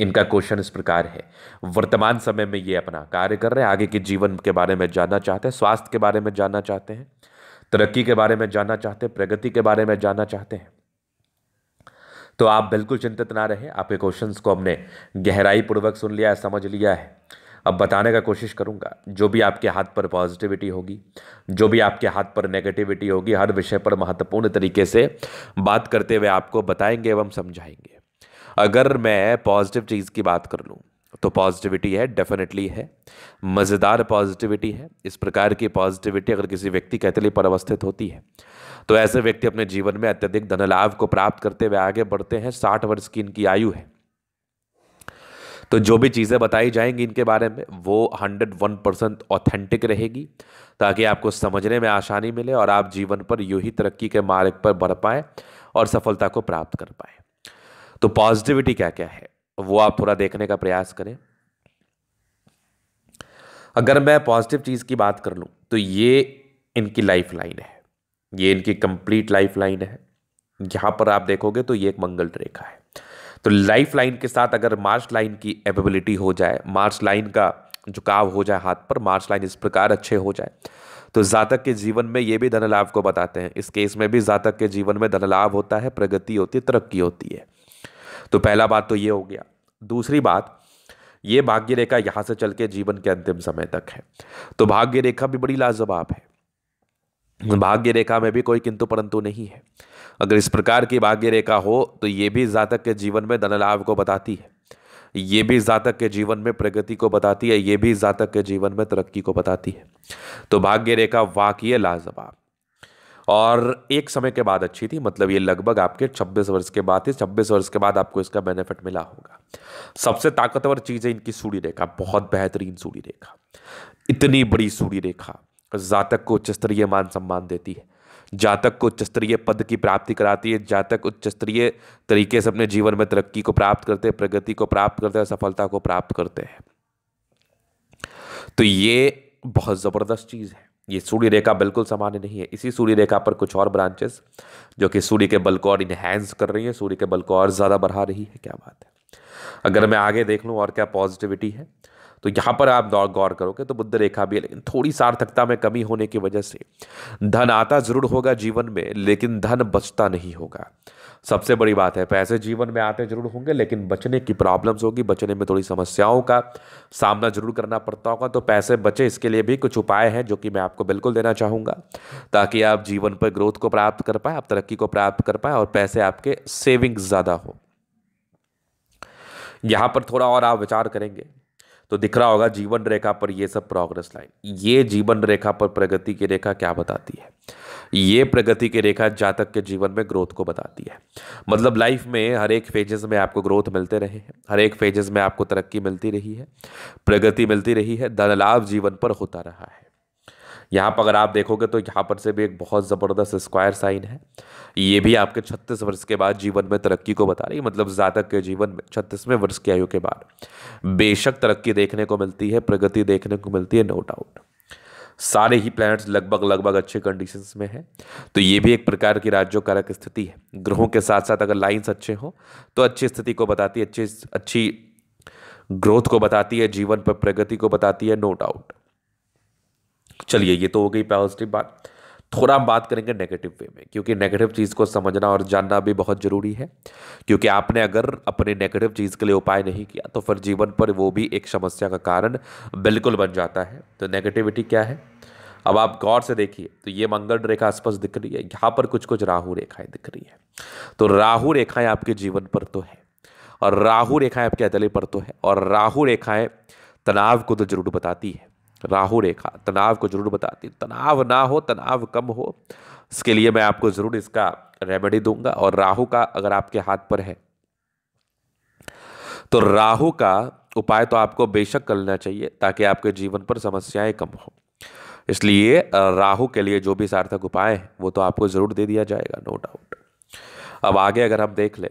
इनका क्वेश्चन इस प्रकार है वर्तमान समय में ये अपना कार्य कर रहे हैं आगे के जीवन के बारे में जानना चाहते हैं स्वास्थ्य के बारे में जानना चाहते हैं तरक्की के बारे में जानना चाहते हैं प्रगति के बारे में जानना चाहते हैं तो आप बिल्कुल चिंतित ना रहे आपके क्वेश्चंस को हमने गहराई पूर्वक सुन लिया है समझ लिया है अब बताने का कोशिश करूंगा जो भी आपके हाथ पर पॉजिटिविटी होगी जो भी आपके हाथ पर नेगेटिविटी होगी हर विषय पर महत्वपूर्ण तरीके से बात करते हुए आपको बताएंगे एवं समझाएंगे अगर मैं पॉजिटिव चीज़ की बात कर लूँ तो पॉजिटिविटी है डेफिनेटली है मज़ेदार पॉजिटिविटी है इस प्रकार की पॉजिटिविटी अगर किसी व्यक्ति के अतली पर अवस्थित होती है तो ऐसे व्यक्ति अपने जीवन में अत्यधिक धनलाभ को प्राप्त करते हुए आगे बढ़ते हैं साठ वर्ष की इनकी आयु है तो जो भी चीज़ें बताई जाएंगी इनके बारे में वो हंड्रेड वन परसेंट ऑथेंटिक रहेगी ताकि आपको समझने में आसानी मिले और आप जीवन पर यू ही तरक्की के मार्ग पर बढ़ पाएँ और सफलता को प्राप्त कर पाएँ तो पॉजिटिविटी क्या क्या है वो आप थोड़ा देखने का प्रयास करें अगर मैं पॉजिटिव चीज़ की बात कर लूं तो ये इनकी लाइफ लाइन है ये इनकी कंप्लीट लाइफ लाइन है यहां पर आप देखोगे तो ये एक मंगल रेखा है तो लाइफ लाइन के साथ अगर मार्च लाइन की एबिलिटी हो जाए मार्च लाइन का झुकाव हो जाए हाथ पर मार्च लाइन इस प्रकार अच्छे हो जाए तो जातक के जीवन में ये भी धन लाभ को बताते हैं इस केस में भी जातक के जीवन में धन लाभ होता है प्रगति होती है तरक्की होती है तो पहला बात तो ये हो गया दूसरी बात ये भाग्य रेखा यहां से चल के जीवन के अंतिम समय तक है तो भाग्य रेखा भी बड़ी लाजवाब है भाग्य रेखा में भी कोई किंतु परंतु नहीं है अगर इस प्रकार की भाग्य रेखा हो तो ये भी जातक के जीवन में धनलाभ को बताती है ये भी जातक के जीवन में प्रगति को बताती है ये भी जातक के जीवन में तरक्की को बताती है तो भाग्य रेखा वाक्य लाजवाब और एक समय के बाद अच्छी थी मतलब ये लगभग आपके 26 वर्ष के बाद थी 26 वर्ष के बाद आपको इसका बेनिफिट मिला होगा सबसे ताकतवर चीज़ है इनकी सूर्य रेखा बहुत बेहतरीन सूर्य रेखा इतनी बड़ी सूर्य रेखा जातक को उच्च स्तरीय मान सम्मान देती है जातक को उच्च स्तरीय पद की प्राप्ति कराती है जातक उच्च स्तरीय तरीके से अपने जीवन में तरक्की को प्राप्त करते हैं प्रगति को प्राप्त करते हैं सफलता को प्राप्त करते हैं तो ये बहुत ज़बरदस्त चीज़ है ये सूर्य रेखा बिल्कुल सामान्य नहीं है इसी सूर्य रेखा पर कुछ और ब्रांचेस जो कि सूर्य के बल को और इन्हेंस कर रही है सूर्य के बल को और ज़्यादा बढ़ा रही है क्या बात है अगर हाँ। मैं आगे देख लूँ और क्या पॉजिटिविटी है तो यहाँ पर आप गौर करोगे तो बुद्ध रेखा भी है लेकिन थोड़ी सार्थकता में कमी होने की वजह से धन आता ज़रूर होगा जीवन में लेकिन धन बचता नहीं होगा सबसे बड़ी बात है पैसे जीवन में आते जरूर होंगे लेकिन बचने की प्रॉब्लम्स होगी बचने में थोड़ी समस्याओं का सामना जरूर करना पड़ता होगा तो पैसे बचे इसके लिए भी कुछ उपाय हैं जो कि मैं आपको बिल्कुल देना चाहूँगा ताकि आप जीवन पर ग्रोथ को प्राप्त कर पाए आप तरक्की को प्राप्त कर पाए और पैसे आपके सेविंग्स ज़्यादा हो यहाँ पर थोड़ा और आप विचार करेंगे तो दिख रहा होगा जीवन रेखा पर ये सब प्रोग्रेस लाइन ये जीवन रेखा पर प्रगति की रेखा क्या बताती है ये प्रगति की रेखा जातक के जीवन में ग्रोथ को बताती है मतलब लाइफ में हर एक फेजेस में आपको ग्रोथ मिलते रहे हैं हर एक फेजेस में आपको तरक्की मिलती रही है प्रगति मिलती रही है धन लाभ जीवन पर होता रहा है यहाँ पर अगर आप देखोगे तो यहाँ पर से भी एक बहुत ज़बरदस्त स्क्वायर साइन है ये भी आपके छत्तीस वर्ष के बाद जीवन में तरक्की को बता रही है मतलब जातक के जीवन में छत्तीसवें वर्ष की आयु के बाद बेशक तरक्की देखने को मिलती है प्रगति देखने को मिलती है नो डाउट सारे ही प्लैनेट्स लगभग लगभग अच्छे कंडीशंस में हैं तो ये भी एक प्रकार की राज्यों कारक स्थिति है ग्रहों के साथ साथ अगर लाइंस अच्छे हों तो अच्छी स्थिति को बताती है अच्छी अच्छी ग्रोथ को बताती है जीवन पर प्रगति को बताती है नो डाउट चलिए ये तो हो गई पॉजिटिव बात थोड़ा हम बात करेंगे नेगेटिव वे में क्योंकि नेगेटिव चीज़ को समझना और जानना भी बहुत ज़रूरी है क्योंकि आपने अगर अपने नेगेटिव चीज़ के लिए उपाय नहीं किया तो फिर जीवन पर वो भी एक समस्या का कारण बिल्कुल बन जाता है तो नेगेटिविटी क्या है अब आप गौर से देखिए तो ये मंगल रेखा आसपास दिख रही है यहाँ पर कुछ कुछ राहु रेखाएं दिख रही है तो राहु रेखाएं आपके जीवन पर तो है और राहु रेखाएं आपके अदले पर तो है और राहु रेखाएं तनाव को तो जरूर बताती है राहु रेखा तनाव को जरूर बताती तनाव ना हो तनाव कम हो इसके लिए मैं आपको ज़रूर इसका रेमेडी दूंगा और राहु का अगर आपके हाथ पर है तो राहु का उपाय तो आपको बेशक करना चाहिए ताकि आपके जीवन पर समस्याएं कम हो इसलिए राहु के लिए जो भी सार्थक उपाय हैं वो तो आपको ज़रूर दे दिया जाएगा नो डाउट अब आगे अगर हम देख लें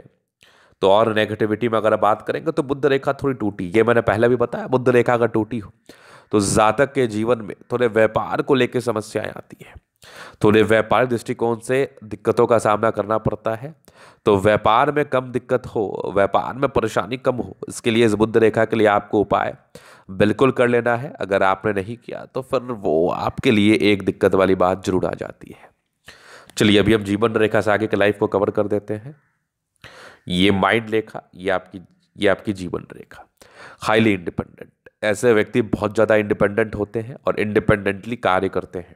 तो और नेगेटिविटी में अगर बात करेंगे तो बुद्ध रेखा थोड़ी टूटी ये मैंने पहले भी बताया बुद्ध रेखा अगर टूटी हो तो जातक के जीवन में थोड़े व्यापार को लेकर समस्याएं आती हैं तो उन्हें व्यापारिक दृष्टिकोण से दिक्कतों का सामना करना पड़ता है तो व्यापार में कम दिक्कत हो व्यापार में परेशानी कम हो इसके लिए इस बुद्ध रेखा के लिए आपको उपाय बिल्कुल कर लेना है अगर आपने नहीं किया तो फिर वो आपके लिए एक दिक्कत वाली बात जरूर आ जाती है चलिए अभी हम जीवन रेखा से आगे के लाइफ को कवर कर देते हैं ये माइंड रेखा ये आपकी ये आपकी जीवन रेखा हाईली इंडिपेंडेंट ऐसे व्यक्ति बहुत ज़्यादा इंडिपेंडेंट होते हैं और इंडिपेंडेंटली कार्य करते हैं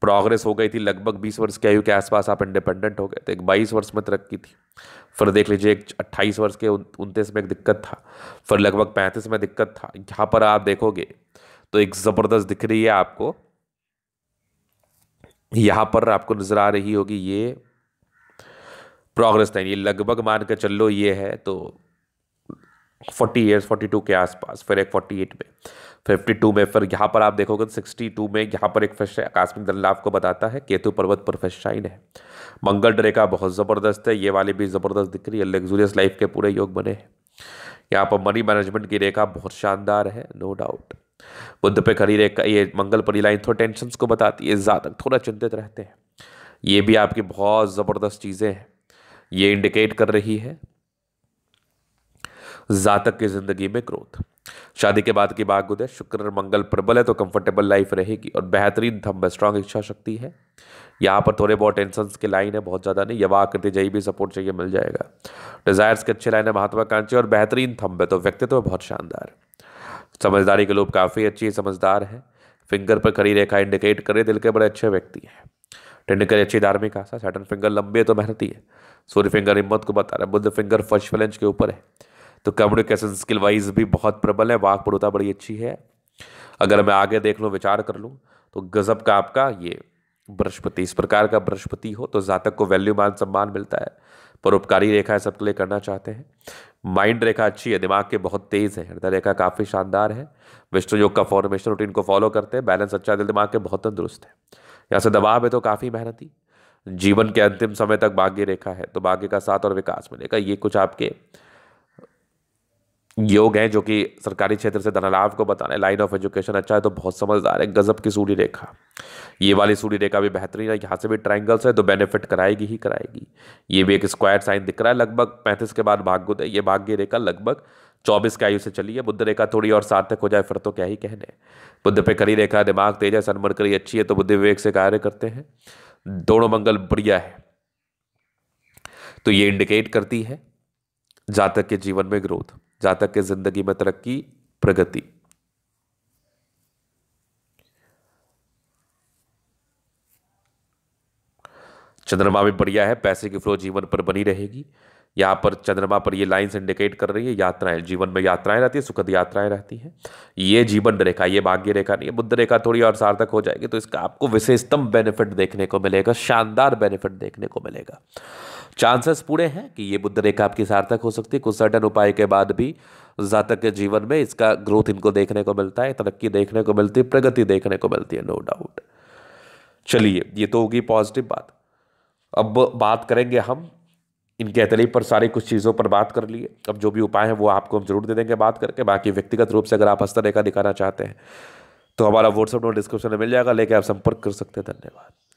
प्रोग्रेस हो गई थी लगभग बीस वर्ष के आयु के आसपास आप इंडिपेंडेंट हो गए थे एक बाईस वर्ष में तरक्की थी फिर देख लीजिए एक अट्ठाईस वर्ष के उनतीस में एक दिक्कत था फिर लगभग पैंतीस में दिक्कत था यहाँ पर आप देखोगे तो एक ज़बरदस्त दिख रही है आपको यहाँ पर आपको नज़र आ रही होगी ये प्रोग्रेस नहीं ये लगभग मान कर चल लो ये है तो फोर्टी ईयर्स फोर्टी टू के आसपास फिर एक फोर्टी एट में फिफ्टी टू में फिर यहाँ पर आप देखोगे तो सिक्सटी टू में यहाँ पर एक फिश आकस्मिक दल आपको बताता है केतु पर्वत पर फिश शाइन है मंगल रेखा बहुत ज़बरदस्त है ये वाली भी ज़बरदस्त दिख रही है लग्जूरियस लाइफ के पूरे योग बने हैं यहाँ पर मनी मैनेजमेंट की रेखा बहुत शानदार है नो डाउट बुद्ध पे खड़ी रेखा ये मंगल पर लाइन थोड़ा टेंशन को बताती है ज़्यादा थोड़ा चिंतित रहते हैं ये भी आपकी बहुत ज़बरदस्त चीज़ें हैं ये इंडिकेट कर रही है जातक की जिंदगी में ग्रोथ शादी के बाद की गुदे शुक्र और मंगल प्रबल है तो कंफर्टेबल लाइफ रहेगी और बेहतरीन थम स्ट्रांग इच्छा शक्ति है यहाँ पर थोड़े बहुत टेंशन के लाइन है बहुत ज़्यादा नहीं यवा आकृति जय भी सपोर्ट चाहिए मिल जाएगा डिज़ायर्स के अच्छे लाइन है महत्वाकांक्षी और बेहतरीन थम्ब है तो व्यक्तित्व तो बहुत शानदार समझदारी के लोग काफ़ी अच्छी समझदार है फिंगर पर खड़ी रेखा इंडिकेट करे दिल के बड़े अच्छे व्यक्ति हैं टेंडिकल अच्छी धार्मिक आशा सैटन फिंगर लंबी है तो मेहनती है सूर्य फिंगर हिम्मत को बता रहा है बुद्ध फिंगर फर्स्ट फ्लेंच के ऊपर है तो कम्युनिकेशन स्किल वाइज भी बहुत प्रबल है प्रोता बड़ी अच्छी है अगर मैं आगे देख लूँ विचार कर लूँ तो गज़ब का आपका ये बृहस्पति इस प्रकार का बृहस्पति हो तो जातक को वैल्यू मान सम्मान मिलता है परोपकारी रेखा है सबके लिए करना चाहते हैं माइंड रेखा अच्छी है दिमाग के बहुत तेज़ है हृदय रेखा काफ़ी शानदार है विष्णु योग का फॉर्मेशन रूटीन को फॉलो करते हैं बैलेंस अच्छा दिल दिमाग के बहुत तंदुरुस्त है यहाँ से दबाव है तो काफ़ी मेहनती जीवन के अंतिम समय तक भाग्य रेखा है तो भाग्य का साथ और विकास मिलेगा ये कुछ आपके योग हैं जो कि सरकारी क्षेत्र से धनलाभ को बताने लाइन ऑफ एजुकेशन अच्छा है तो बहुत समझदार है गजब की सूर्य रेखा ये वाली सूर्य रेखा भी बेहतरीन है यहाँ से भी ट्राइंगल्स है तो बेनिफिट कराएगी ही कराएगी ये भी एक स्क्वायर साइन दिख रहा है लगभग पैंतीस के बाद भाग्योदय ये भाग्य रेखा लगभग चौबीस के आयु से चली है बुद्ध रेखा थोड़ी और सार्थक हो जाए फिर तो क्या ही कहने बुद्ध पे करी रेखा दिमाग तेज है सनमन करी अच्छी है तो बुद्धि विवेक से कार्य करते हैं दोनों मंगल बढ़िया है तो ये इंडिकेट करती है जातक के जीवन में ग्रोथ जातक के ज़िंदगी में तरक्की प्रगति चंद्रमा में बढ़िया है पैसे की फ्लो जीवन पर बनी रहेगी यहाँ पर चंद्रमा पर ये लाइंस इंडिकेट कर रही है यात्राएं जीवन में यात्राएं रहती है सुखद यात्राएं रहती हैं ये जीवन रेखा ये भाग्य रेखा नहीं है बुद्ध रेखा थोड़ी और सार्थक हो जाएगी तो इसका आपको विशेषतम बेनिफिट देखने को मिलेगा शानदार बेनिफिट देखने को मिलेगा चांसेस पूरे हैं कि ये बुद्ध रेखा आपकी सार्थक हो सकती है कुछ सर्टन उपाय के बाद भी जातक के जीवन में इसका ग्रोथ इनको देखने को मिलता है तरक्की देखने को मिलती है प्रगति देखने को मिलती है नो डाउट चलिए ये तो होगी पॉजिटिव बात अब बात करेंगे हम इनके अतलीब पर सारी कुछ चीज़ों पर बात कर लिए अब जो भी उपाय हैं वो आपको हम जरूर दे देंगे बात करके बाकी व्यक्तिगत रूप से अगर आप हस्तरेखा दिखाना चाहते हैं तो हमारा व्हाट्सअप नंबर डिस्क्रिप्शन में मिल जाएगा लेके आप संपर्क कर सकते हैं धन्यवाद